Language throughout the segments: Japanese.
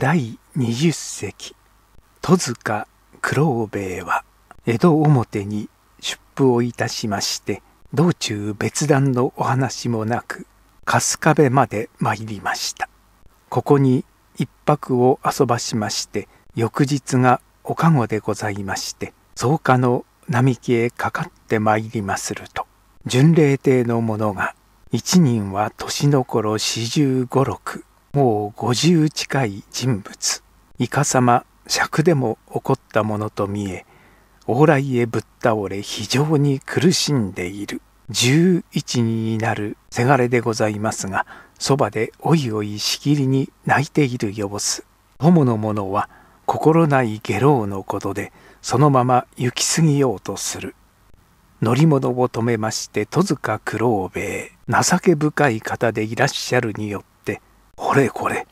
第20隻戸塚九郎兵衛は江戸表に出府をいたしまして道中別段のお話もなく春日部まで参りましたここに一泊を遊ばしまして翌日がおかごでございまして草加の並木へかかって参りますると巡礼亭の者が一人は年の頃四十五六もう五十近い人物イカ様、尺でも怒ったものと見え往来へぶっ倒れ非常に苦しんでいる十一人になるせがれでございますがそばでおいおいしきりに泣いている様子友の者は心ない下老のことでそのまま行き過ぎようとする乗り物を止めまして戸塚九郎兵衛情け深い方でいらっしゃるによってこれこれ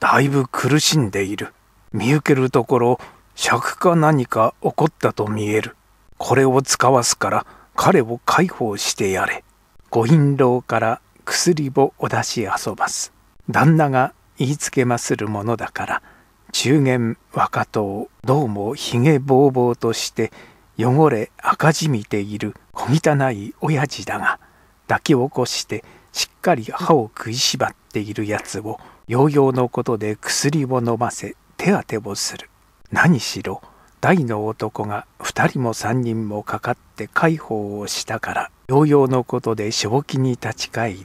だいぶ苦しんでいる見受けるところ尺か何か起こったと見えるこれを使わすから彼を解放してやれご印籠から薬をお出し遊ばす旦那が言いつけまするものだから中元若党どうもひげぼうぼうとして汚れ赤じみている小汚い親父だが抱き起こしてしっかり歯を食いしばっているやつをヨーヨーのことで薬を飲ませ手当てをする何しろ大の男が2人も3人もかかって介抱をしたからヨーヨーのことで正気に立ち返り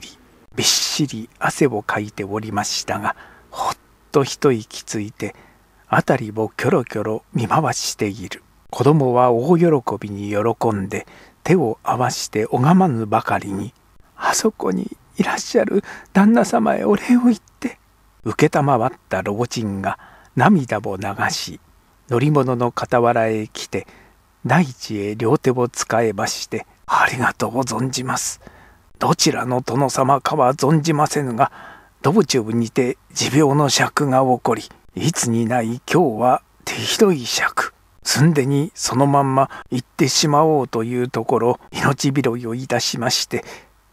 びっしり汗をかいておりましたがほっと一息ついて辺りをキョロキョロ見回している子供は大喜びに喜んで手を合わして拝まぬばかりにあそこにいらっしゃる旦那様へお礼を言って承った老人が涙を流し乗り物の傍らへ来て大地へ両手を使えましてありがとう存じますどちらの殿様かは存じませぬが道中にて持病の尺が起こりいつにない今日は手ひどい尺すんでにそのまんま行ってしまおうというところ命拾いをいたしまして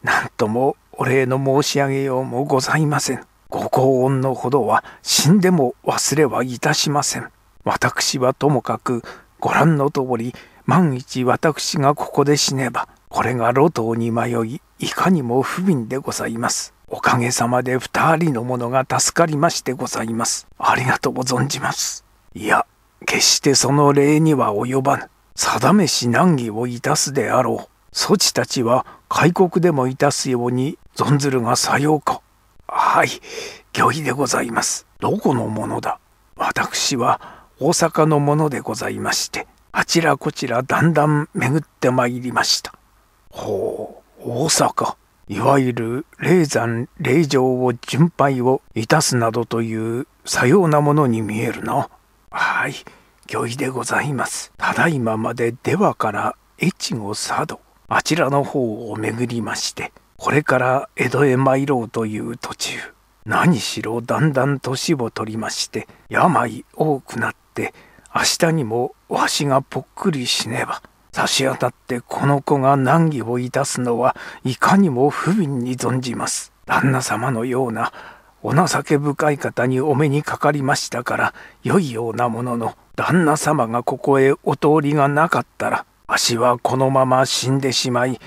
何ともお礼の申し上げようもございません。ご高恩のほどは死んでも忘れはいたしません。私はともかくご覧の通り万一私がここで死ねばこれが路頭に迷いいかにも不憫でございます。おかげさまで二人の者が助かりましてございます。ありがとう存じます。いや、決してその礼には及ばぬ。定めし難儀をいたすであろう。そちたちは開国でもいたすように存ずるがさようか。はい、御意でございます。どこのものだ私は大阪のものでございまして、あちらこちらだんだん巡ってまいりました。ほう、大阪。いわゆる霊山霊場を巡拝をいたすなどというさようなものに見えるな。はい、御意でございます。ただいままで出羽から越後佐渡あちらの方を巡りましてこれから江戸へ参ろうという途中何しろだんだん年を取りまして病多くなって明日にもわしがぽっくり死ねば差し当たってこの子が難儀をいたすのはいかにも不憫に存じます旦那様のようなお情け深い方にお目にかかりましたから良いようなものの旦那様がここへお通りがなかったらわしはこのまま死んでしまい、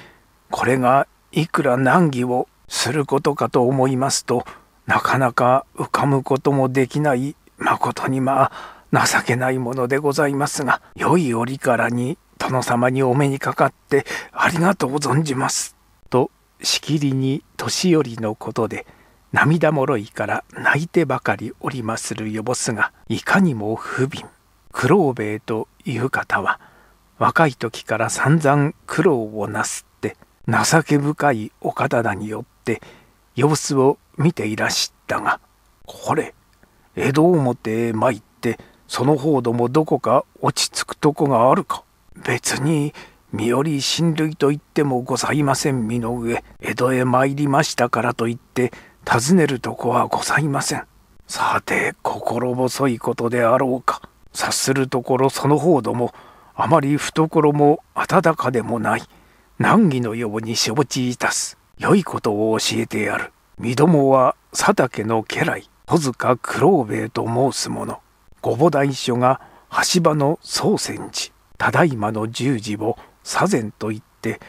これがいくら難儀をすることかと思いますと、なかなか浮かむこともできないまことにまあ情けないものでございますが、良い折からに殿様にお目にかかってありがとう存じます。としきりに年寄りのことで涙もろいから泣いてばかりおりまするよぼすがいかにも不憫。黒兵衛という方は若い時から散々苦労をなすって情け深いお方だによって様子を見ていらしたがこれ江戸表へ参ってその方どもどこか落ち着くとこがあるか別に身寄り親類と言ってもございません身の上江戸へ参りましたからといって尋ねるとこはございませんさて心細いことであろうか察するところその方どもあまり懐も温かでもない難儀のように承知いたす良いことを教えてやる身どもは佐竹の家来小塚九郎兵衛と申す者御母大所が橋場の宗泉寺ただいまの十字を左膳と言って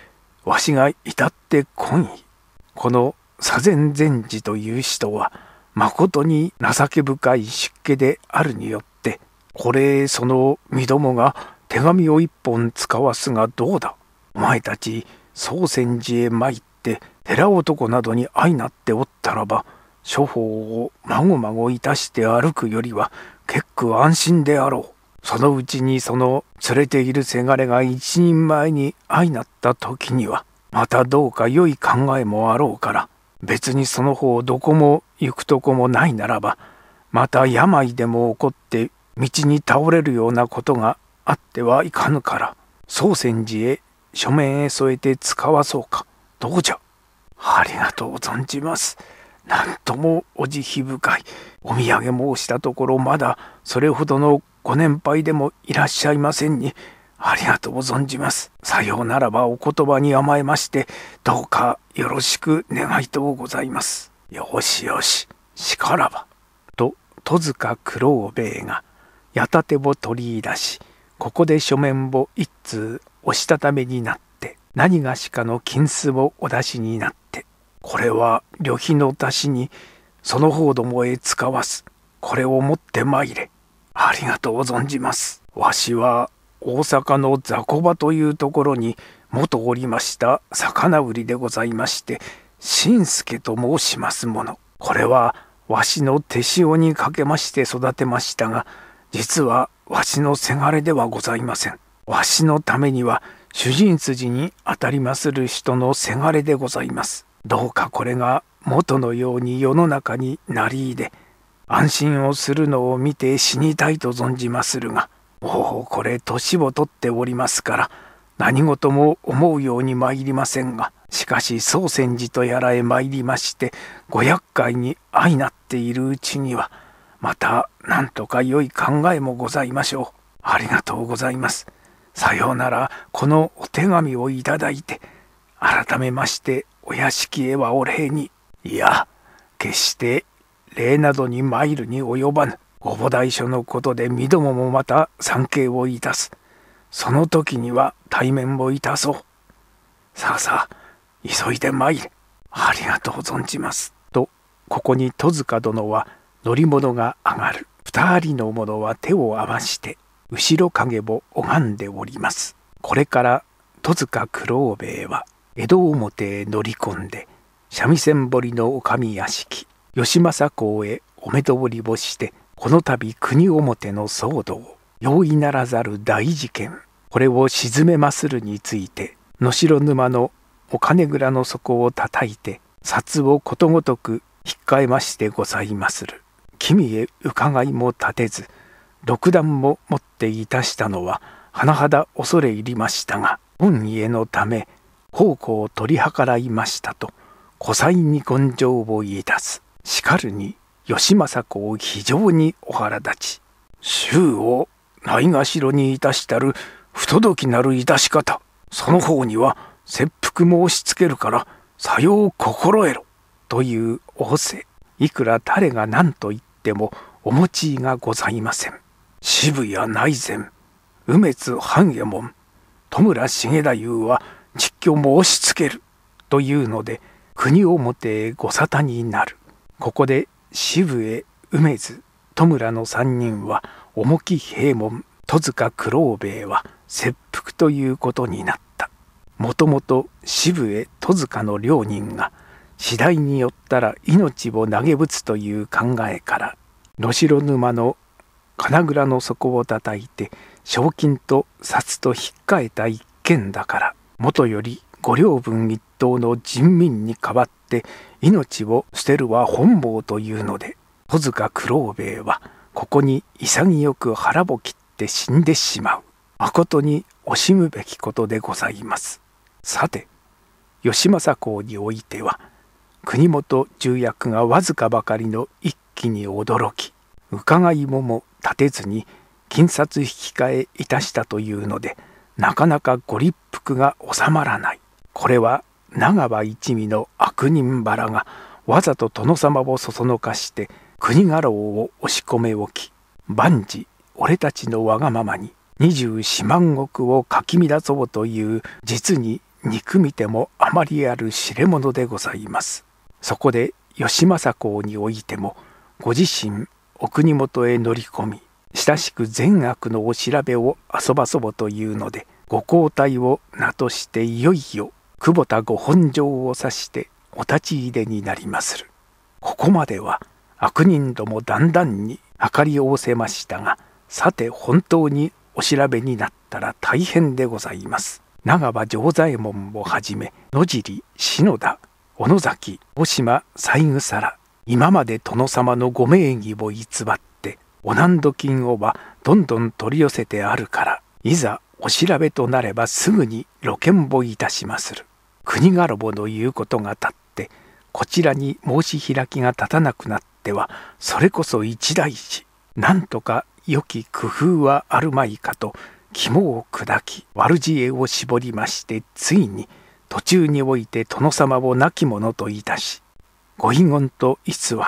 わしが至って今意この左膳禅師という人はまことに情け深い出家であるによってこれその身どもが手紙を一本使わすがどうだお前たち宗選寺へ参って寺男などに相なっておったらば処方をまごまごいたして歩くよりは結構安心であろうそのうちにその連れているせがれが一人前に相なった時にはまたどうか良い考えもあろうから別にその方どこも行くとこもないならばまた病でも起こって道に倒れるようなことがあってはいかぬから宗泉寺へ書面へ添えて使わそうかどうじゃありがとう存じます何ともお慈悲深いお土産申したところまだそれほどのご年配でもいらっしゃいませんにありがとう存じます。さようならばお言葉に甘えまして、どうかよろしく願いとうございます。よしよし、しからば。と、戸塚九郎兵衛が、やたてを取り出し、ここで書面を一通押したためになって何がしかの金子をお出しになってこれは旅費の出しにその方どもへ使わすこれを持って参れありがとう存じますわしは大阪の雑魚場というところに元おりました魚売りでございまして新助と申しますものこれはわしの手塩にかけまして育てましたが実はわしのせがれではございません。わしのためには主人筋にあたりまする人のせがれでございます。どうかこれが元のように世の中になり入れ、安心をするのを見て死にたいと存じまするが、おお、これ年を取っておりますから、何事も思うように参りませんが、しかし宗泉寺とやらへ参りまして、500回に相なっているうちには、また何とか良い考えもございましょう。ありがとうございます。さようならこのお手紙をいただいて改めましてお屋敷へはお礼にいや決して礼などに参るに及ばぬお菩提書のことで身どももまた参詣をいたすその時には対面をいたそうさあさあ急いで参れありがとう存じますとここに戸塚殿は乗り物が上がる。二人の者は手を合わして、後ろ影を拝んでおります。これから戸塚九郎兵衛は、江戸表へ乗り込んで、三味線堀の女将屋敷、吉政公へお目通りをして、この度国表の騒動、容易ならざる大事件、これを沈めまするについて、能代沼のお金蔵の底をたたいて、札をことごとく引っかえましてございまする。君へ伺いも立てず六段も持っていたしたのは甚だ恐れ入りましたが本家のため奉公を取り計らいましたと古才に根性をい出すしかるに義政公非常にお腹立ち衆をないがしろにいたしたる不届きなるいたし方その方には切腹申しつけるからさよう心得ろという仰せいくら誰が何と言してもお持ちがございません渋谷内膳梅津半右衛門戸村重太夫は実況も押し付けるというので国表へご沙汰になるここで渋江梅津戸村の3人は重き平門戸塚九郎兵衛は切腹ということになったもともと渋江戸塚の両人が次第によったら命を投げぶつという考えから能代沼の金蔵の底をたたいて賞金と札と引っかえた一件だからもとより五両分一等の人民に代わって命を捨てるは本望というので戸塚九郎兵衛はここに潔く腹を切って死んでしまう誠に惜しむべきことでございます。さて義政公においては国元重役がわずかばかりの一気に驚き伺いもも立てずに金札引き換えいたしたというのでなかなかご立腹が収まらないこれは長場一味の悪人腹がわざと殿様をそそのかして国家老を押し込め置き万事俺たちのわがままに二十四万石をかき乱そうという実に憎みてもあまりある知れ者でございます。そこで義政公においてもご自身お国元へ乗り込み親しく善悪のお調べを遊ばそぼというのでご交代を名としていよいよ久保田ご本城を指してお立ち入れになりまするここまでは悪人どもだんだんに計り仰せましたがさて本当にお調べになったら大変でございます長場城左衛門をはじめ野尻篠田小野崎大島三枝ら今まで殿様のご名義を偽ってお難度金をはどんどん取り寄せてあるからいざお調べとなればすぐに露見をいたしまする国がろぼの言うことがたってこちらに申し開きが立たなくなってはそれこそ一大事なんとか良き工夫はあるまいかと肝を砕き悪知恵を絞りましてついに「途中において殿様を亡き者といたしご遺言と偽り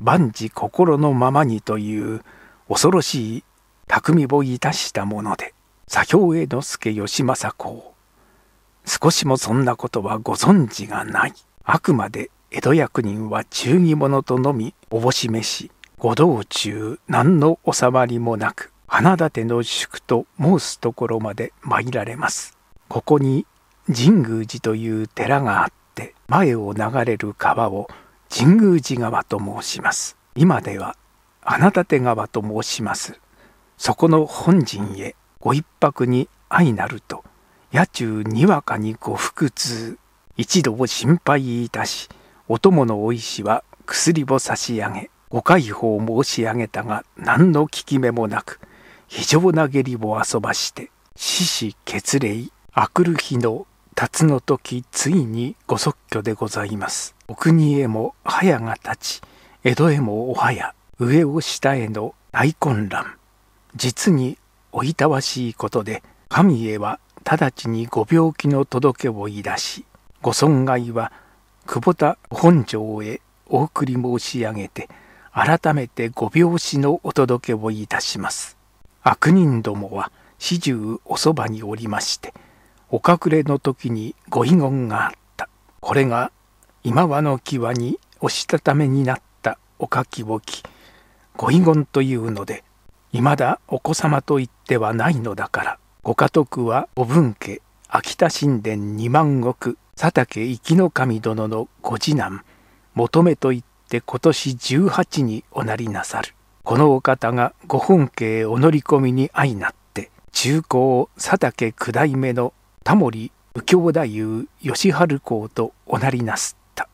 万事心のままにという恐ろしい匠をいたしたもので左兵衛之助義政公少しもそんなことはご存知がないあくまで江戸役人は忠義者とのみおぼしめしご道中何の収まりもなく花立ての宿と申すところまで参られますここに神宮寺という寺があって前を流れる川を神宮寺川と申します今では穴立川と申しますそこの本陣へご一泊に相なると夜中にわかにご腹痛一度を心配いたしお供のお医師は薬を差し上げご解放を申し上げたが何の効き目もなく非常な下痢を遊ばして死死血霊あくる日の辰の時ついにご即居でございますお国へも早が立ち江戸へもお早上を下への大混乱実においたわしいことで神へは直ちにご病気の届けをい出しご損害は久保田本城へお送り申し上げて改めてご病死のお届けをいたします悪人どもは始終おそばにおりましてお隠れの時にご遺言があった。これが今和の際に押したためになったお書き置き、ご遺言というので、いまだお子様と言ってはないのだから、ご家督はお分家、秋田神殿二万石、佐竹生の神殿のご次男、求めと言って今年十八におなりなさる。このお方がご本家へお乗り込みに相なって、中高佐竹九代目のタモリ右京太夫吉春公とおなりなすった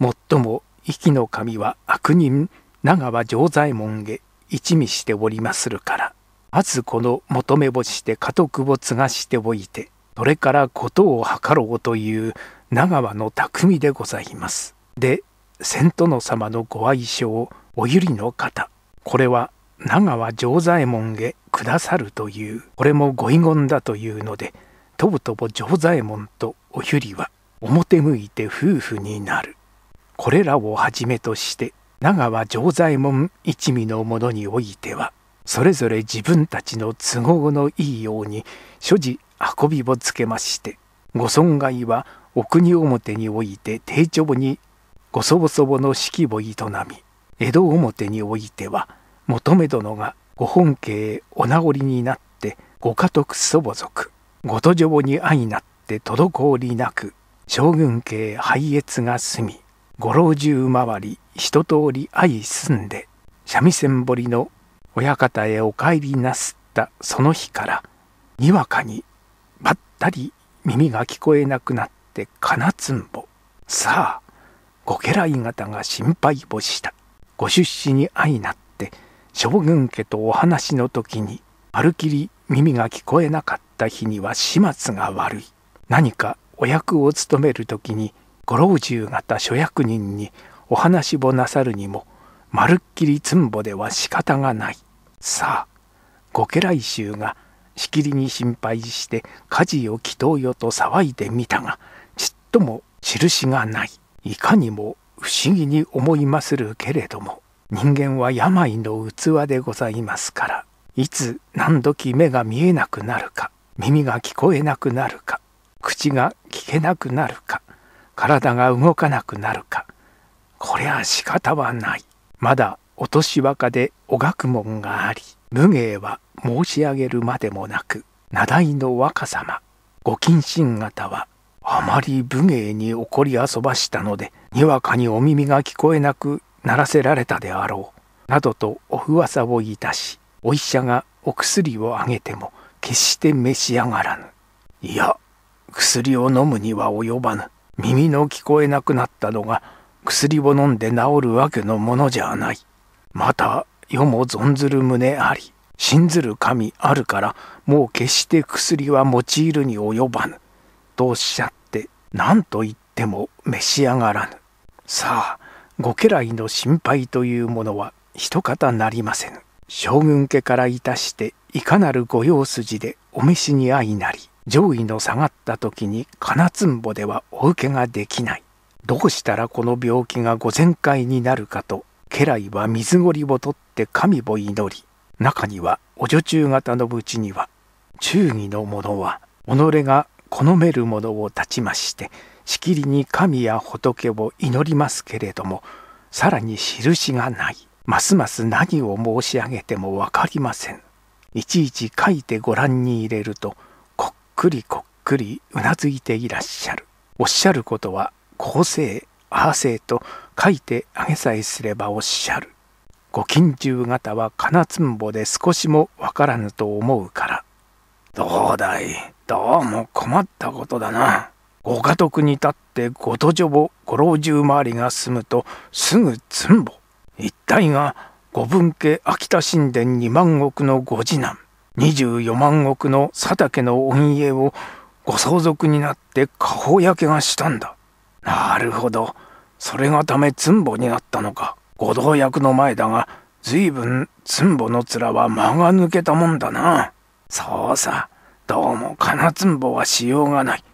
もっとも息の神は悪人長は常左衛門へ一味しておりまするからまずこの求め星で家督を継がしておいてそれから事を図ろうという長和の匠でございますで千殿様のご愛称おゆりの方これは長和常左衛門へくださるというこれもご遺言だというのでとぼとぼ丈左衛門とおゆりは表向いて夫婦になるこれらをはじめとして長は城左衛門一味の者においてはそれぞれ自分たちの都合のいいように所持運びをつけましてご損害はお国表において丁重にごそぼそぼの式を営み江戸表においては求め殿がご本家へお名残になってご家督祖母族ごと城に相なって滞りなく将軍家拝謁が済み五老中回り一通り相住んで三味線彫りの親方へお帰りなすったその日からにわかにばったり耳が聞こえなくなって金つんぼさあご家来方が心配をしたご出資に相なって将軍家とお話の時にまるきり耳が聞こえなかっった日には始末が悪い何かお役を務める時にご老中方諸役人にお話をなさるにもまるっきりつんぼでは仕方がないさあご家来衆がしきりに心配して家事を祈祷よと騒いでみたがちっとも印がないいかにも不思議に思いまするけれども人間は病の器でございますからいつ何時目が見えなくなるか耳が聞こえなくなるか口が聞けなくなるか体が動かなくなるかこりゃ仕方はないまだお年若でお学問があり武芸は申し上げるまでもなく名代の若様ご謹慎方はあまり武芸に怒り遊ばしたのでにわかにお耳が聞こえなくならせられたであろうなどとお噂をいたしお医者がお薬をあげても決して召し上がらぬ。いや、薬を飲むには及ばぬ。耳の聞こえなくなったのが、薬を飲んで治るわけのものじゃない。また、世も存ずる胸あり、信ずる神あるから、もう決して薬は用いるに及ばぬ。とおっしゃって、何と言っても召し上がらぬ。さあ、ご家来の心配というものは一方なりませぬ。将軍家からいたしていかなる御用筋でお召しに相なり上位の下がった時に金つんぼではお受けができないどうしたらこの病気が御全開になるかと家来は水ごりを取って神を祈り中にはお女中型のうちには忠義の者は己が好める者を立ちましてしきりに神や仏を祈りますけれどもさらに印がないますます何を申し上げてもわかりませんいちいち書いてご覧に入れるとこっくりこっくりうなずいていらっしゃるおっしゃることは公正ああせと書いてあげさえすればおっしゃるご近中方は金つんぼで少しもわからぬと思うからどうだいどうも困ったことだなご家督に立ってご途女をご老中周りが住むとすぐつんぼ一体が五分家秋田神殿二万石のご次男二十四万石の佐竹の恩家をご相続になって顔焼けがしたんだなるほどそれがためつんぼになったのかご同役の前だが随分つんぼの面は間が抜けたもんだなそうさどうも金つんぼはしようがない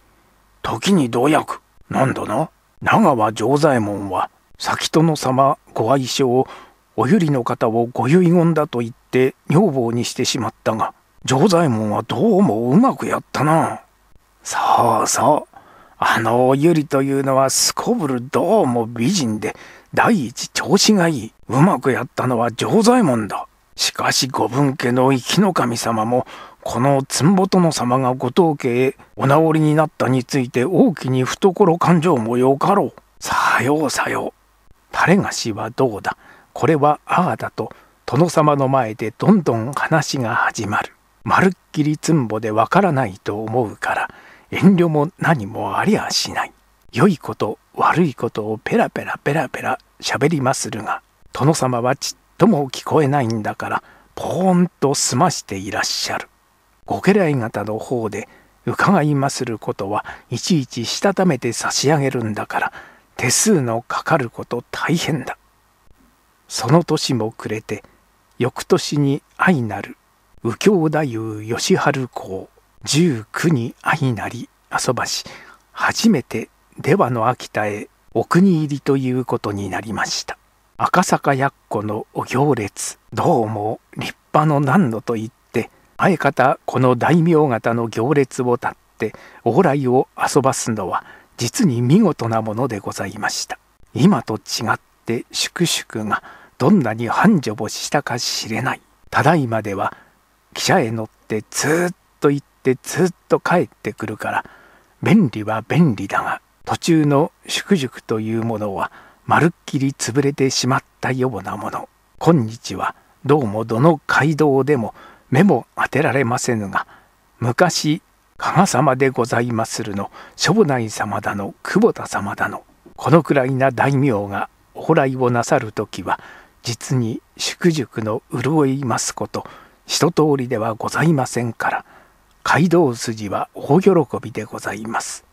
時に同役何だな長和常左衛門は先殿様ご愛称おゆりの方をご遺言だと言って女房にしてしまったが錠左衛門はどうもうまくやったなそうそうあのおゆりというのはすこぶるどうも美人で第一調子がいいうまくやったのは錠左衛門だしかし御分家の生の神様もこのつぼ殿様がご当家へお直りになったについて大きに懐勘定もよかろうさようさよう垂れ菓子はどうだこれはああだと殿様の前でどんどん話が始まるまるっきりつんぼでわからないと思うから遠慮も何もありゃしない良いこと悪いことをペラペラペラペラしゃべりまするが殿様はちっとも聞こえないんだからポーンと済ましていらっしゃるご家来方の方で伺いますることはいちいちしたためて差し上げるんだから手数のかかること大変だ。その年も暮れて、翌年に愛なる右京太夫義春公十九に愛なり遊ばし、初めて出羽の秋田へお国入りということになりました。赤坂やっこのお行列、どうも立派の何度と言って、相方この大名方の行列を立って往来を遊ばすのは、実に見事なものでございました今と違って粛々がどんなに繁盛をしたか知れないただいまでは汽車へ乗ってずっと行ってずっと帰ってくるから便利は便利だが途中の粛々というものはまるっきり潰れてしまったようなもの今日はどうもどの街道でも目も当てられませぬが昔花様でございまするの、しょぼない様だの、久保田様だの、このくらいな大名がお祓いをなさる時は、実に宿熟の潤いますこと、一通りではございませんから、街道筋は大喜びでございます。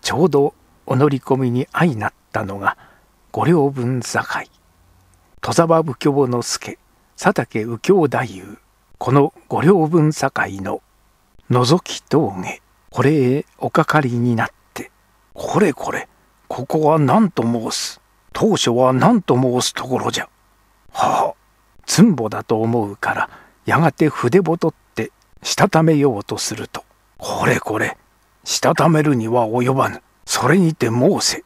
ちょうどお乗り込みに相なったのが、御両分境。戸沢右京之助、佐竹右京太夫、この御両分境の覗き峠これへおかかりになってこれこれここは何と申す当初は何と申すところじゃはあつんぼだと思うからやがて筆ぼとってしたためようとするとこれこれしたためるには及ばぬそれにて申せ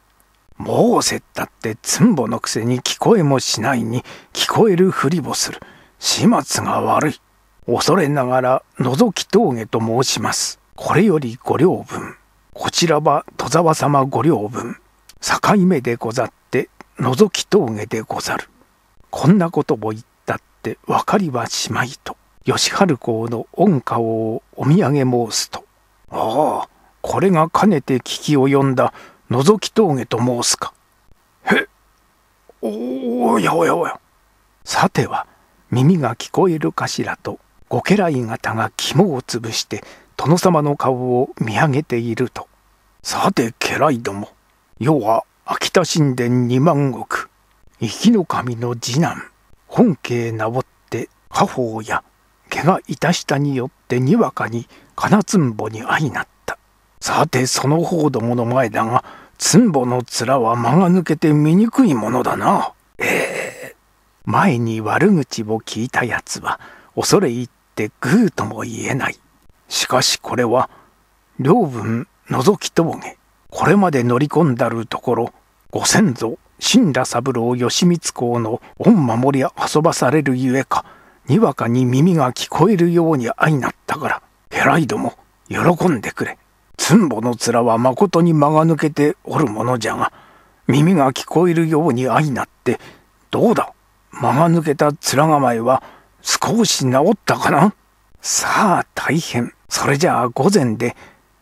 申せったってつんぼのくせに聞こえもしないに聞こえるふりをする始末が悪い恐れながら覗き峠と申します。これよりご両分。こちらは戸沢様ご両分。境目でござって覗き峠でござる。こんなことを言ったって分かりはしまいと。吉春公の御顔をお土産申すと。ああ、これがかねて聞き及んだ覗き峠と申すか。へおやおやおや。さては耳が聞こえるかしらとご家来方が肝を潰して殿様の顔を見上げているとさて家来ども世は秋田神殿二万石生きの神の次男本家名をって家宝や怪がいたしたによってにわかに金つんぼに相なったさてその方どもの前だがつんぼの面は間が抜けて醜いものだなええ前に悪口を聞いたやつは恐れ入ってしてグーとも言えない。しかしこれは、両分覗き峠、これまで乗り込んだるところ、ご先祖、新羅三郎義満公の御守り遊ばされるゆえか、にわかに耳が聞こえるように相なったから、ヘライドも喜んでくれ。つんぼの面はまことに間が抜けておるものじゃが、耳が聞こえるように相なって、どうだ間が抜けた面構えは、少し治ったかなさあ大変。それじゃあ午前で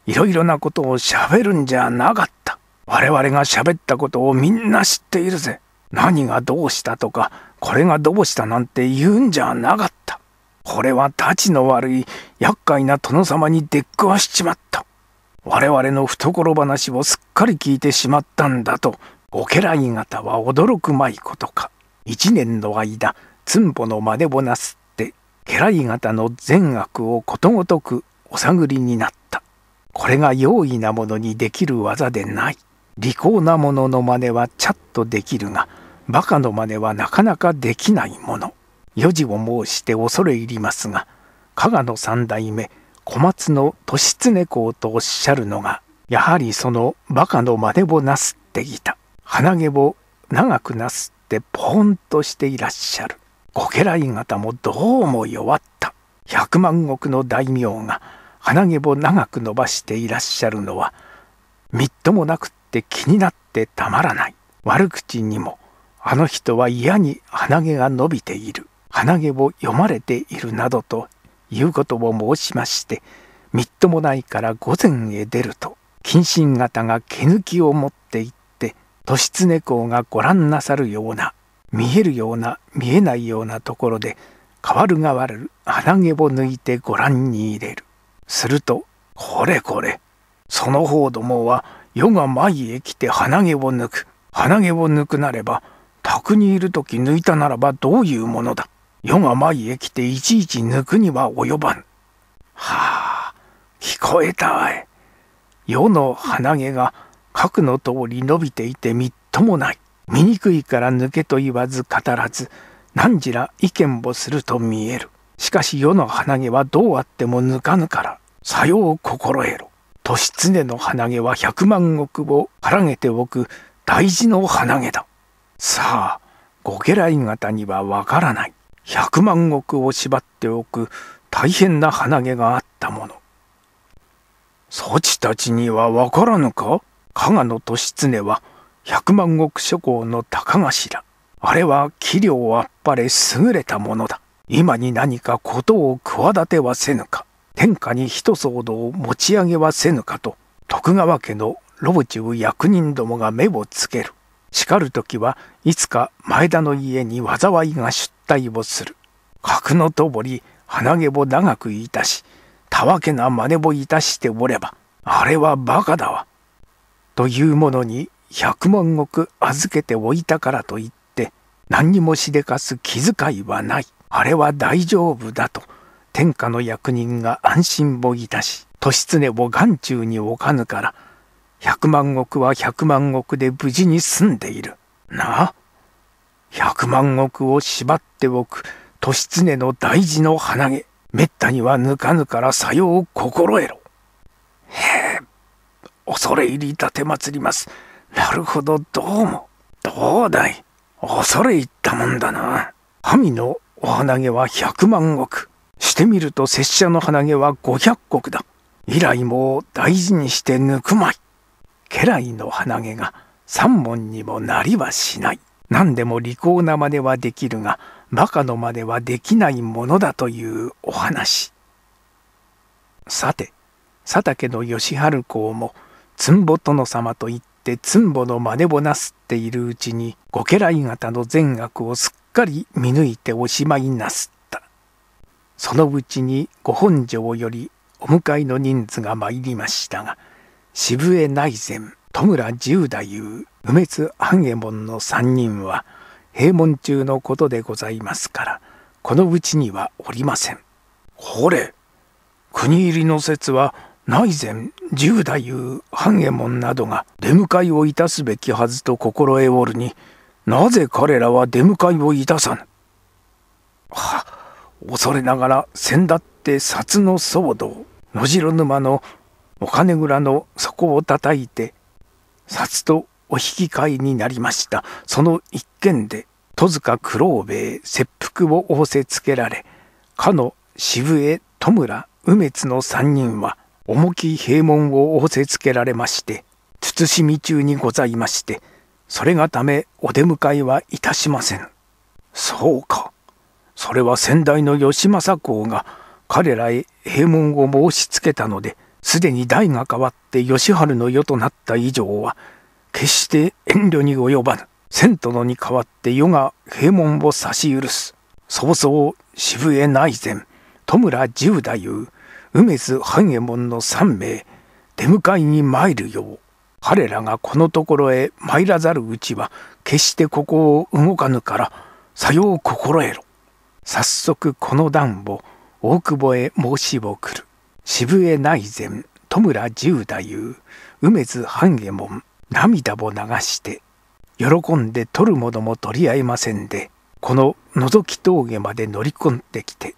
いろいろなことをしゃべるんじゃなかった。我々がしゃべったことをみんな知っているぜ。何がどうしたとか、これがどうしたなんて言うんじゃなかった。これはたちの悪い厄介な殿様に出っくわしちまった。我々の懐話をすっかり聞いてしまったんだと、ご家来方は驚くまいことか。一年の間、つんぼのまねぼなすって家来方の善悪をことごとくお探りになったこれが容易なものにできる技でない利口なものの真似はちゃっとできるがバカの真似はなかなかできないもの余事を申して恐れ入りますが加賀の三代目小松の利常公とおっしゃるのがやはりそのバカの真似をなすっていた鼻毛を長くなすってポーンとしていらっしゃるお家来方もどうも弱った百万石の大名が鼻毛を長く伸ばしていらっしゃるのはみっともなくって気になってたまらない悪口にもあの人は嫌に鼻毛が伸びている鼻毛を読まれているなどということを申しましてみっともないから御前へ出ると謹慎型が毛抜きを持って行って利常公がご覧なさるような見えるような見えないようなところで変わる変わる鼻毛を抜いてご覧に入れるするとこれこれその方どもは夜が前へ来て鼻毛を抜く鼻毛を抜くなれば宅にいる時抜いたならばどういうものだ夜が前へ来ていちいち抜くには及ばぬはあ聞こえたわい世の鼻毛が核の通り伸びていてみっともない醜いから抜けと言わず語らず何時ら意見をすると見えるしかし世の鼻毛はどうあっても抜かぬからさよう心得ろ年常の鼻毛は百万石をからげておく大事の鼻毛ださあご家来方にはわからない百万石を縛っておく大変な鼻毛があったものそちたちにはわからぬか加賀の利常は百万石諸侯の高頭。あれは器量あっぱれ優れたものだ。今に何か事を企てはせぬか。天下に一騒動持ち上げはせぬかと、徳川家の老中役人どもが目をつける。叱る時はいつか前田の家に災いが出退をする。格のとぼり、鼻毛を長くいたし、たわけな真似をいたしておれば、あれは馬鹿だわ。というものに100万石預けておいたからといって何にもしでかす気遣いはないあれは大丈夫だと天下の役人が安心をいたし利常を眼中に置かぬから100万石は100万石で無事に住んでいるなあ100万石を縛っておく利常の大事の鼻毛めったにはぬかぬからさよう心得ろへえ恐れ入りてつりますなるほどどうもどうだい恐れ入ったもんだな神のお花毛は百万石してみると拙者の花毛は五百石だ以来も大事にしてぬくまい家来の花毛が三文にもなりはしない何でも利口なまではできるが馬鹿のまではできないものだというお話さて佐竹の義春公もつんぼ殿様とたってつんぼの真似をなすっているうちにご家来方の善悪をすっかり見抜いておしまいなすったそのうちにご本城よりお迎えの人数が参りましたが渋江内膳戸村十太夫梅津半右衛門の三人は閉門中のことでございますからこのうちにはおりません。ほれ国入りの説は内膳十太夫半右衛門などが出迎えをいたすべきはずと心得おるになぜ彼らは出迎えをいたさぬ。は恐れながら先だって札の騒動野城沼のお金蔵の底をたたいて札とお引き換えになりましたその一件で戸塚九郎兵衛切腹を仰せつけられかの渋江戸村梅津の3人は重き閉門を仰せつけられまして慎み中にございましてそれがためお出迎えはいたしませんそうかそれは先代の義政公が彼らへ閉門を申しつけたのですでに代が変わって義春の世となった以上は決して遠慮に及ばぬ千殿のに代わって世が閉門を差し許す早々渋江内善戸村十太夫梅津半右衛門の三名出迎えに参るよう彼らがこのところへ参らざるうちは決してここを動かぬからさよう心得ろ早速この段を大久保へ申し送る渋江内前戸村十太夫梅津半右衛門涙を流して喜んで取るものも取り合えませんでこの覗き峠まで乗り込んできて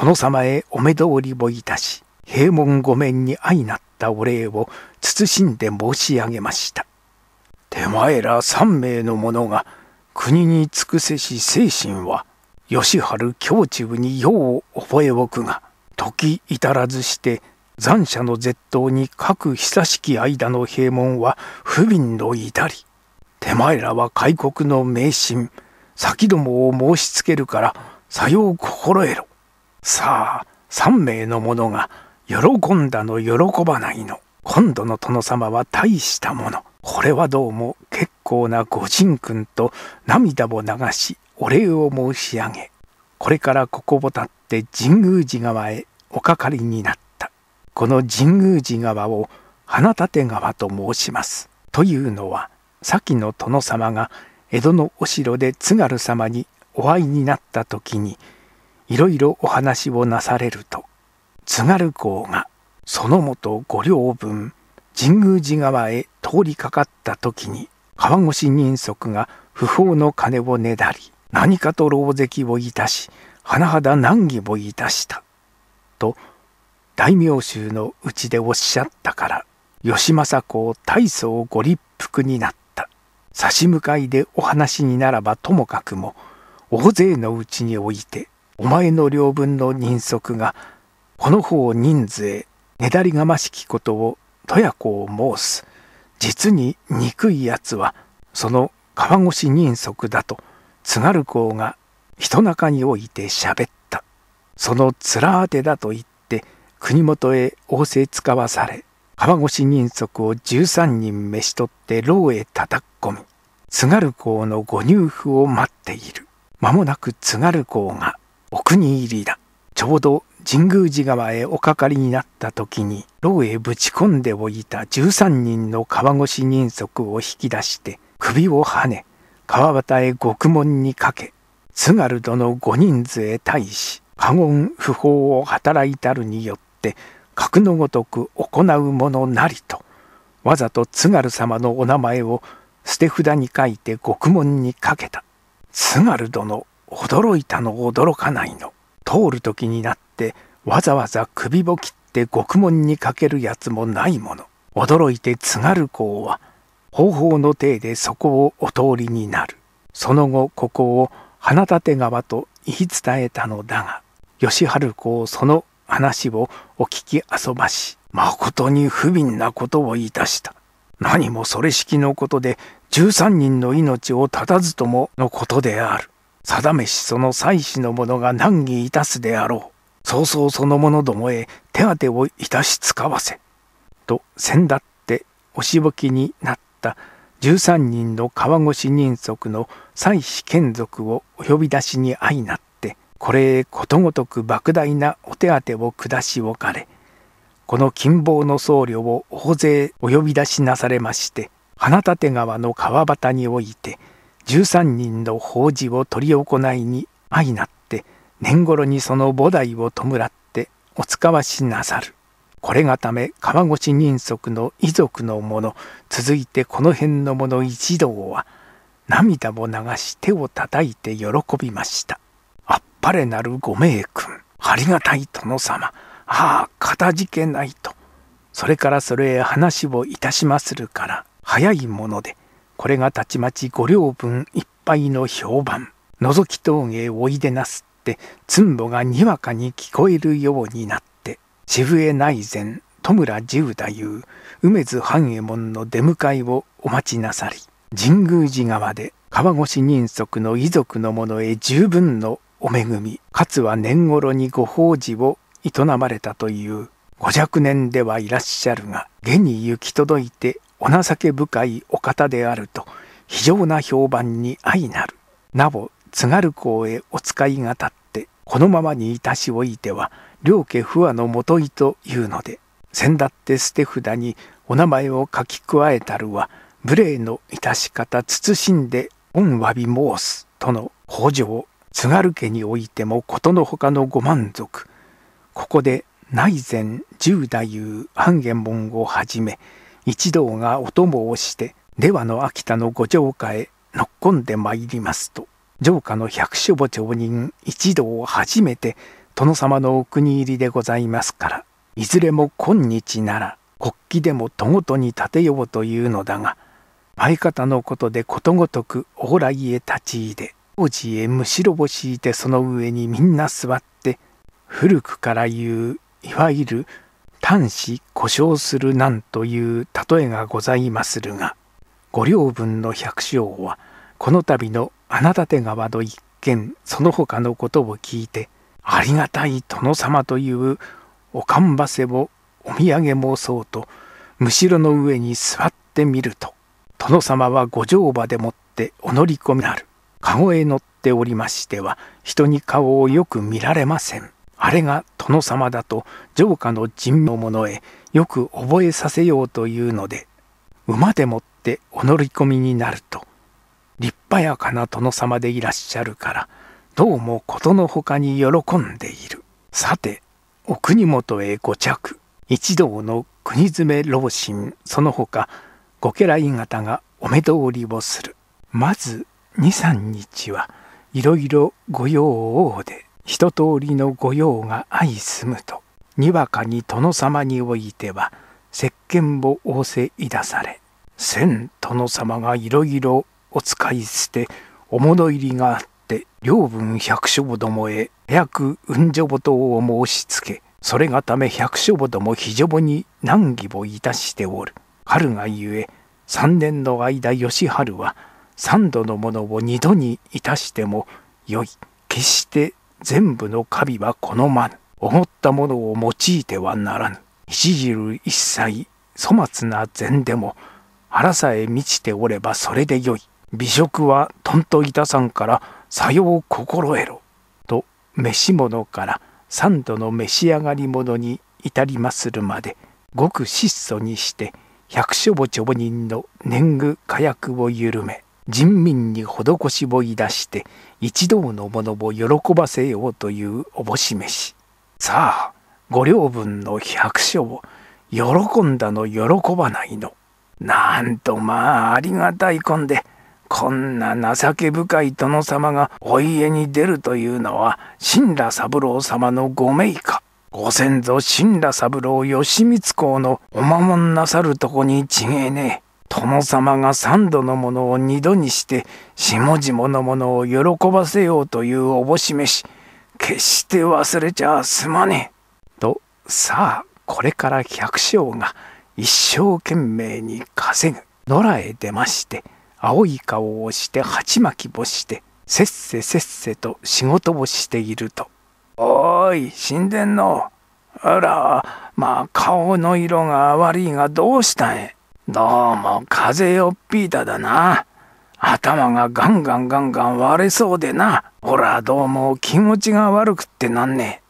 殿様へお目通りをいたし、平門御免に相なったお礼を謹んで申し上げました。手前ら三名の者が国に尽くせし精神は、吉春胸中によを覚えおくが、時至らずして残者の絶倒に各久しき間の閉門は不憫の至り。手前らは開国の迷信、先どもを申しつけるから、さよう心得ろ。さあ三名の者が喜んだの喜ばないの今度の殿様は大したものこれはどうも結構な御神君と涙を流しお礼を申し上げこれからここを立って神宮寺側へおかかりになったこの神宮寺側を花立川と申しますというのは先の殿様が江戸のお城で津軽様にお会いになった時に「いろいろお話をなされると津軽公がその元五両分神宮寺側へ通りかかった時に川越人足が不法の金をねだり何かと狼藉をいたし甚だ難儀をいたした」と大名衆のうちでおっしゃったから義政公大層ご立腹になった差し向かいでお話にならばともかくも大勢のうちにおいてお前の領分の人足がこの方人数へねだりがましきことをとやこを申す実に憎いやつはその川越人足だと津軽公が人中において喋ったその面当てだと言って国元へ仰せ使わされ川越人足を十三人召し取って牢へ叩き込み津軽公のご入府を待っている間もなく津軽公がお国入りだ。ちょうど神宮寺川へおかかりになった時に、牢へぶち込んでおいた十三人の川越人足を引き出して、首をはね、川端へ獄門にかけ、津軽殿五人数へ対し、過言不法を働いたるによって、格のごとく行う者なりと、わざと津軽様のお名前を捨て札に書いて獄門にかけた。津軽殿驚いたの驚かないの通る時になってわざわざ首を切って獄門にかけるやつもないもの驚いて津軽公は方法の体でそこをお通りになるその後ここを花立川と言い伝えたのだが吉春公その話をお聞き遊ばしまことに不憫なことをいたした何もそれ式のことで13人の命を絶たずとものことである定めしその妻子の者が難儀いたすであろう早々その者どもへ手当てをいたし使わせ」とせんだっておしぼきになった十三人の川越人足の妻子眷属をお呼び出しに相なってこれへことごとく莫大なお手当てを下しおかれこの金棒の僧侶を大勢お呼び出しなされまして花立川の川端において13人の法事を執り行いに相なって年頃にその菩提を弔ってお使わしなさる。これがため川越人足の遺族の者続いてこの辺の者一同は涙を流し手をたたいて喜びました。あっぱれなるご名君ありがたい殿様ああかたじけないとそれからそれへ話をいたしまするから早いもので。これがたちまち五両分いっぱいの評判。覗き峠おいでなすってつんぼがにわかに聞こえるようになって渋江内膳戸村十太夫梅津半右衛門の出迎えをお待ちなさり神宮寺川で川越人足の遺族の者へ十分のお恵みかつは年頃にご法事を営まれたという五若年ではいらっしゃるが下に行き届いてお情け深いお方であると非常な評判に相なる。なお津軽港へお使いが立ってこのままにいたしおいては両家不和のもといというので先だって捨て札にお名前を書き加えたるは無礼の致し方慎んで御詫び申すとの法条津軽家においてもことのほかのご満足ここで内前十太夫半右衛門をはじめ一同がお供をして出羽の秋田の御城下へ乗っ込んでまいりますと城下の百所墓町人一同初めて殿様のお国入りでございますからいずれも今日なら国旗でもとごとに立てようというのだが相方のことでことごとく往来へ立ち入れ王子へむしろを敷いてその上にみんな座って古くから言ういわゆる端子故障するなんという例えがございまするが五両分の百姓はこの度の穴立川の一件その他のことを聞いてありがたい殿様というおかんばせをお土産申そうとむしろの上に座ってみると殿様は五乗馬でもってお乗り込みなる。籠へ乗っておりましては人に顔をよく見られません。あれが殿様だと城下の人の者へよく覚えさせようというので馬でもってお乗り込みになると立派やかな殿様でいらっしゃるからどうもことのほかに喜んでいるさてお国元へご着一同の国詰老臣その他ご家来方がお目通りをするまず二三日はいろいろご用をで一通りの御用が相済むとにわかに殿様においては石鹸を仰せいだされ千殿様がいろいろお使い捨てお物入りがあって両分百姓どもへ早くうんじょぼとを申しつけそれがため百姓ども非常に難儀をいたしておる春がゆえ三年の間義春は三度のものを二度にいたしてもよい決して全部の神は好まぬ。思ったものを用いてはならぬ。著一切粗末な善でも腹さえ満ちておればそれでよい。美食はとんといたさんからさよう心得ろ。と召し物から三度の召し上がり物に至りまするまでごく質素にして百姓ぼち人の年貢火薬を緩め人民に施しをいだして一同の者を喜ばせようというおぼしめしさあ御両分の百姓を喜んだの喜ばないのなんとまあありがたいこんでこんな情け深い殿様がお家に出るというのは神羅三郎様のご名かご先祖神羅三郎義光公のお守んなさるとこに違えねえ。殿様が三度のものを二度にして下々のものを喜ばせようというおぼしめし決して忘れちゃすまねえ」とさあこれから百姓が一生懸命に稼ぐ野良へ出まして青い顔をして鉢巻きをしてせっせせっせと仕事をしていると「おい神殿のあらまあ顔の色が悪いがどうしたんえ?」。どうも風邪よっぴーただな。頭がガンガンガンガン割れそうでな。ほら、どうも気持ちが悪くってなんね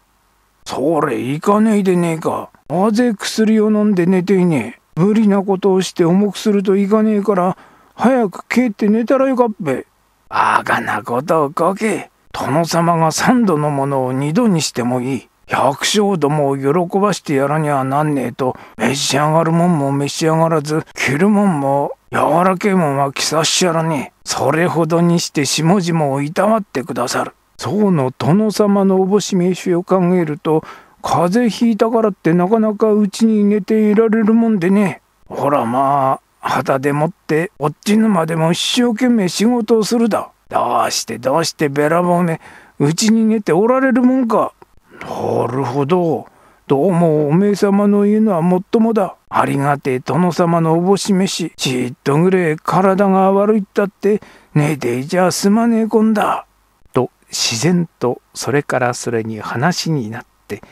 それ、行かねえでねえか。なぜ薬を飲んで寝ていねえ。無理なことをして重くするといかねえから、早く帰って寝たらよかっぺ。バカなことをこけ。殿様が三度のものを二度にしてもいい。百姓どもを喜ばしてやらにゃなんねえと召し上がるもんも召し上がらず着るもんも柔らけえもんは着さしやらねえそれほどにして下々をいたわってくださる宋の殿様のおぼし召しを考えると風邪ひいたからってなかなかうちに寝ていられるもんでねほらまあ旗でもっておっちぬまでも一生懸命仕事をするだどうしてどうしてべらぼうめうちに寝ておられるもんかなるほど。どうもおめえ様の言うのはもっともだ。ありがてえ殿様のおぼし飯。ちっとぐれえ体が悪いったって寝ていじゃすまねえこんだ。と自然とそれからそれに話になって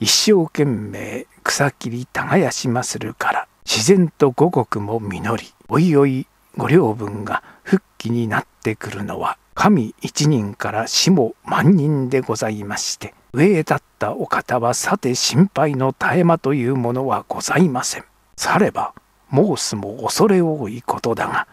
一生懸命草切り耕しまするから自然と五穀も実りおいおいご両分が復帰になってくるのは神一人から死も万人でございまして上へ立ったお方はさて心配の絶え間というものはございません。されば申すも恐れ多いことだが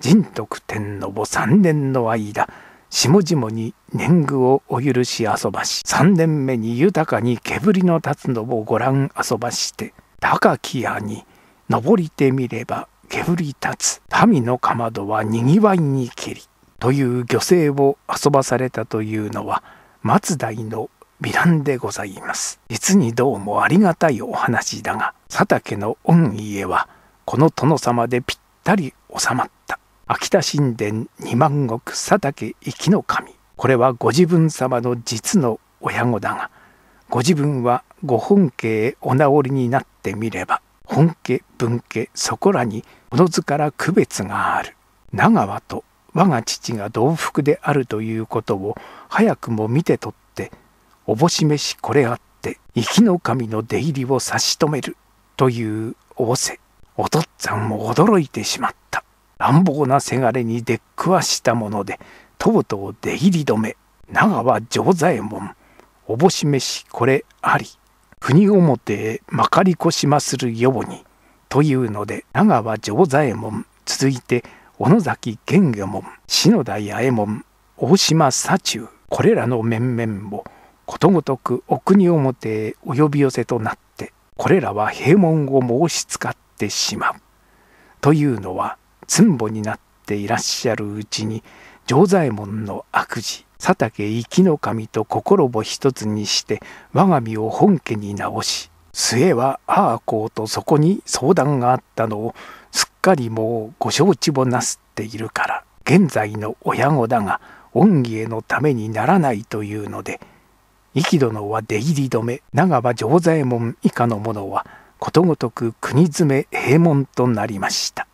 仁徳天の皇三年の間下々に年貢をお許し遊ばし三年目に豊かに煙の立つのをご覧遊ばして高き屋に登りてみれば煙立つ民のかまどはにぎわいにきりという漁政を遊ばされたというのは松代の美談でございます。実にどうもありがたいお話だが、佐竹の御家は、この殿様でぴったり収まった。秋田神殿二万石佐竹生きの神。これはご自分様の実の親子だが、ご自分はご本家へお直りになってみれば、本家、文家、そこらにおのずから区別がある。長和と我が父が同服であるということを早くも見て取っておぼしめしこれあって生きの神の出入りを差し止めるという仰せお父っつぁんも驚いてしまった乱暴なせがれに出っくわしたものでとうとう出入り止め長は常左衛門おぼしめしこれあり国表へまかりこしまするようにというので長は常左衛門続いて「小野崎玄右衛門篠田八右衛門大島左中これらの面々もことごとくお国表へお呼び寄せとなってこれらは閉門を申し使ってしまう。というのは寸母になっていらっしゃるうちに常左衛門の悪事佐竹生きの神と心を一つにして我が身を本家に直し末はア公とそこに相談があったのをかりもご承知もなすっているから現在の親子だが恩義へのためにならないというので生殿は出入り止め長場城左衛門以下の者はことごとく国詰め閉門となりました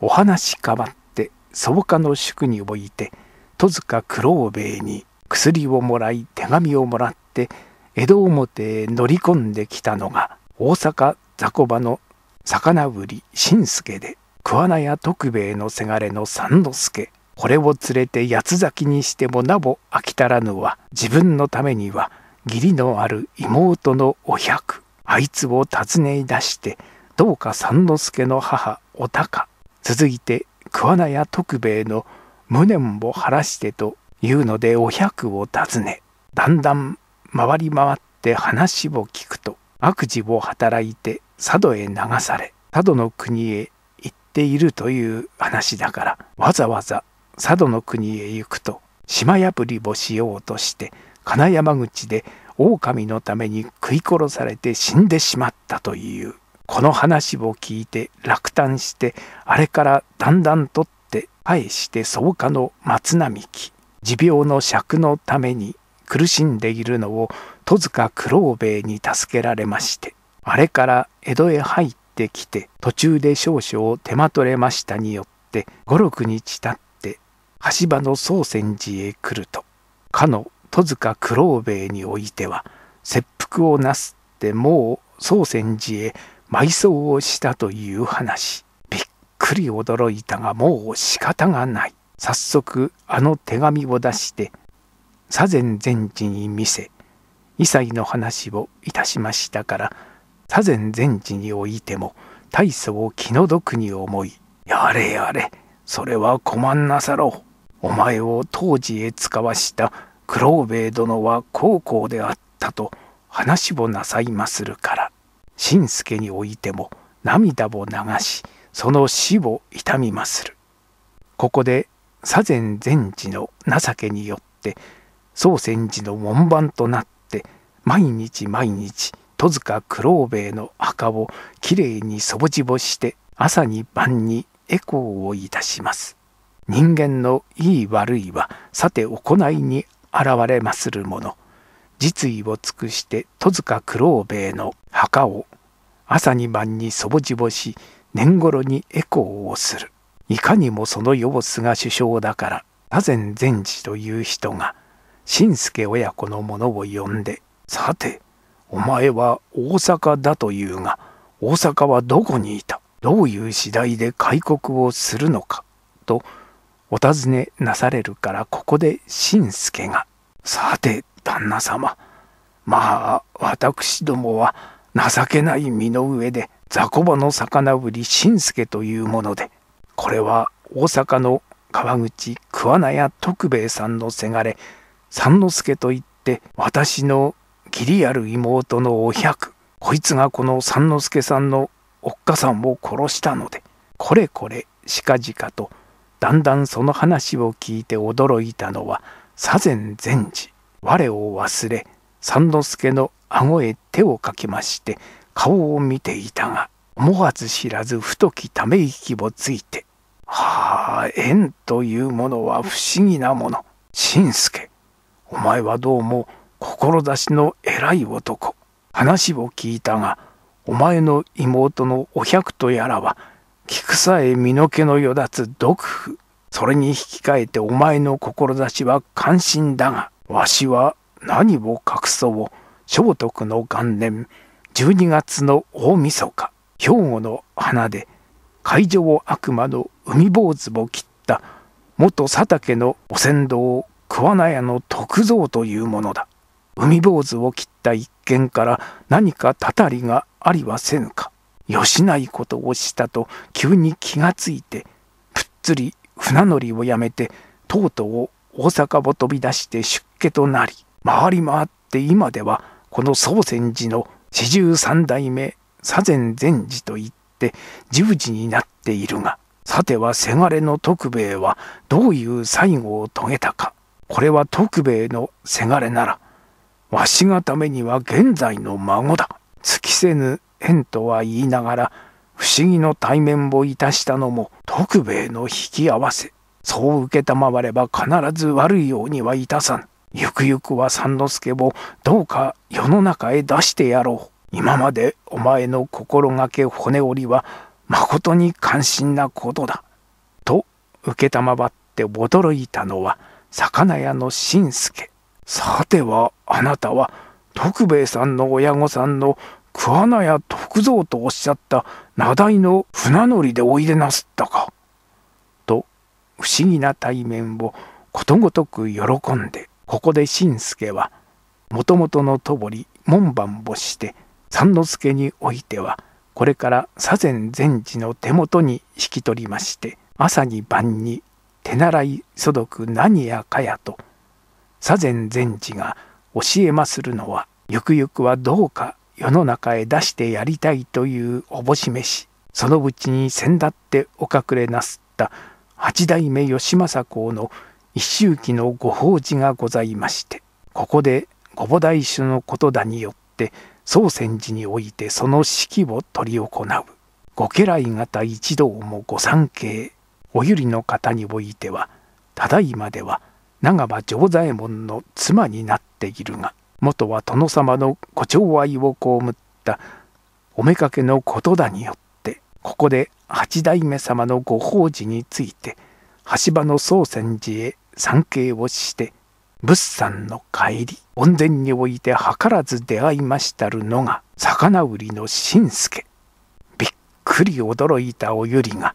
お話変わって祖母家の宿において戸塚九郎兵衛に薬をもらい手紙をもらって江戸表へ乗り込んできたのが大阪雑魚場の魚売り新助で桑名や徳兵衛のせがれの三之助これを連れて八つ咲きにしてもなぼ飽き足らぬは自分のためには義理のある妹のお百あいつを訪ね出してどうか三之助の母お高続いて桑名や徳兵衛の無念を晴らしてというのでお百を訪ねだんだん回り回って話を聞くと悪事を働いて佐渡へ流され佐渡の国へ行っているという話だからわざわざ佐渡の国へ行くと島破りをしようとして金山口で狼のために食い殺されて死んでしまったというこの話を聞いて落胆してあれからだんだん取って返して草加の松並木持病の尺のために苦しんでいるのを戸塚九郎兵衛に助けられましてあれから江戸へ入ってきて途中で少々手間取れましたによって五六日経って橋場の宗泉寺へ来るとかの戸塚九郎兵衛においては切腹をなすってもう宗泉寺へ埋葬をしたという話びっくり驚いたがもう仕方がない早速あの手紙を出して左前前寺に見せ異彩の話をいたしましたから左前前時においても大層気の毒に思いやれやれそれは困んなさろうお前を当時へ使わした九郎兵衛殿は高校であったと話をなさいまするから新助においても涙を流しその死を痛みまするここで左前前治の情けによって宗泉寺の門番となって毎日毎日戸塚九郎兵衛の墓をきれいにそぼじぼして朝に晩にエコーをいたします。人間のいい悪いはさて行いに現れまするもの。実意を尽くして戸塚九郎兵衛の墓を朝に晩にそぼじぼし年頃にエコーをする。いかにもその様子が首相だから多善善治という人が新助親子のものを呼んで「さてお前は大阪だというが大阪はどこにいたどういう次第で開国をするのかとお尋ねなされるからここで新助が「さて旦那様まあ私どもは情けない身の上で雑魚場の魚売り新助というものでこれは大阪の川口桑名屋徳兵衛さんのせがれ三之助といって私の義理ある妹のお百こいつがこの三之助さんのおっかさんを殺したのでこれこれしかじかとだんだんその話を聞いて驚いたのは左前禅治我を忘れ三之助の顎へ手をかけまして顔を見ていたが思わず知らず太きため息をついて「はあ縁というものは不思議なもの信助お前はどうも」志の偉い男話を聞いたがお前の妹のお百とやらは菊さえ身の毛のよだつ毒婦それに引き換えてお前の志は関心だがわしは何を隠そう聖徳の元年12月の大晦日兵庫の花で海上悪魔の海坊主を切った元佐竹のお船頭桑名屋の徳蔵というものだ海坊主を切った一件から何かたたりがありはせぬか。よしないことをしたと急に気がついて、ぷっつり船乗りをやめて、とうとう大阪を飛び出して出家となり、回り回って今ではこの宗泉寺の四十三代目左禅禅寺といって十字になっているが、さてはせがれの徳兵衛はどういう最後を遂げたか。これは徳兵衛のせがれならわしがためには現在の孫だ。尽きせぬ縁とは言いながら、不思議の対面をいたしたのも徳兵衛の引き合わせ。そう承れば必ず悪いようにはいたさん。ゆくゆくは三之助をどうか世の中へ出してやろう。今までお前の心がけ骨折りはまことに関心なことだ。と承って驚いたのは魚屋の新助。さてはあなたは徳兵衛さんの親御さんの桑名屋徳蔵とおっしゃった名代の船乗りでおいでなすったか」と不思議な対面をことごとく喜んでここで新助はもともとのとぼり門番をして三之助においてはこれから左前禅治の手元に引き取りまして朝に晩に手習い所読何やかやと左前禅師が教えまするのはゆくゆくはどうか世の中へ出してやりたいというおぼしめしそのうちに先だってお隠れなすった八代目義政公の一周忌のご法事がございましてここで御菩提主のことだによって宗泉寺においてその式を執り行うご家来方一同もご参詣おゆりの方においてはただいまでは「長間丈左衛門の妻になっているが元は殿様のご寵愛を被ったおめかけのとだによってここで八代目様のご法事について橋場の宗泉寺へ参詣をして物産の帰り温泉において図らず出会いましたるのが魚売りの新助びっくり驚いたおゆりが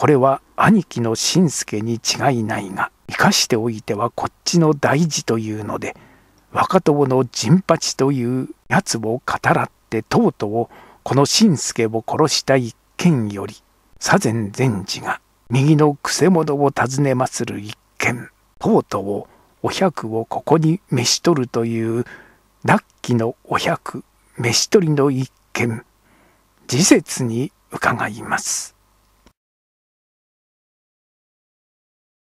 これは兄貴の信助に違いないが生かしておいてはこっちの大事というので若友の陣八というやつを語らってとうとうこの信助を殺した一件より左前善治が右のくせ者を尋ねまする一件とうとうお百をここに召し取るという脱気のお百召し取りの一件次節に伺います。